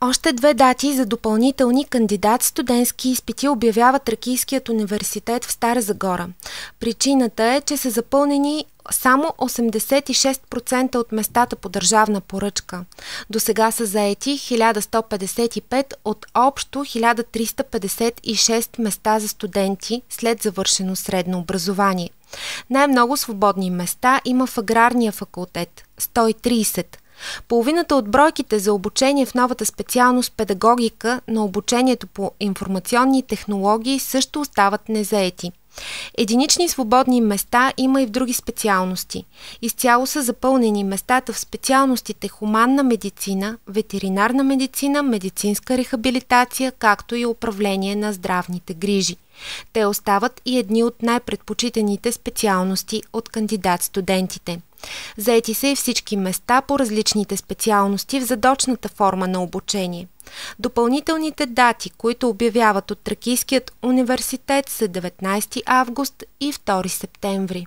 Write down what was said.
Още две дати за допълнителни кандидат-студентски изпити обявява Тракийският университет в Стара Загора. Причината е, че са запълнени само 86% от местата по държавна поръчка. До сега са заети 1155 от общо 1356 места за студенти след завършено средно образование. Най-много свободни места има в аграрния факултет – 130, Половината от бройките за обучение в новата специалност педагогика на обучението по информационни технологии също остават незаети. Единични свободни места има и в други специалности. Изцяло са запълнени местата в специалностите хуманна медицина, ветеринарна медицина, медицинска рехабилитация, както и управление на здравните грижи. Те остават и едни от най-предпочитаните специалности от кандидат-студентите. Заети са и всички места по различните специалности в задочната форма на обучение. Допълнителните дати, които обявяват от Тракийският университет са 19 август и 2 септември.